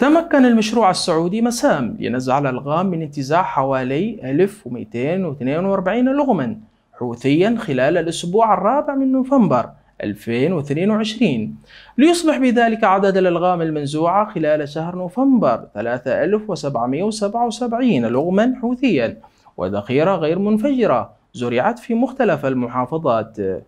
تمكن المشروع السعودي مسام لنزع الألغام من انتزاع حوالي 1242 لغما حوثيا خلال الأسبوع الرابع من نوفمبر 2022 ليصبح بذلك عدد الألغام المنزوعة خلال شهر نوفمبر 3777 لغما حوثيا وذخيرة غير منفجرة زرعت في مختلف المحافظات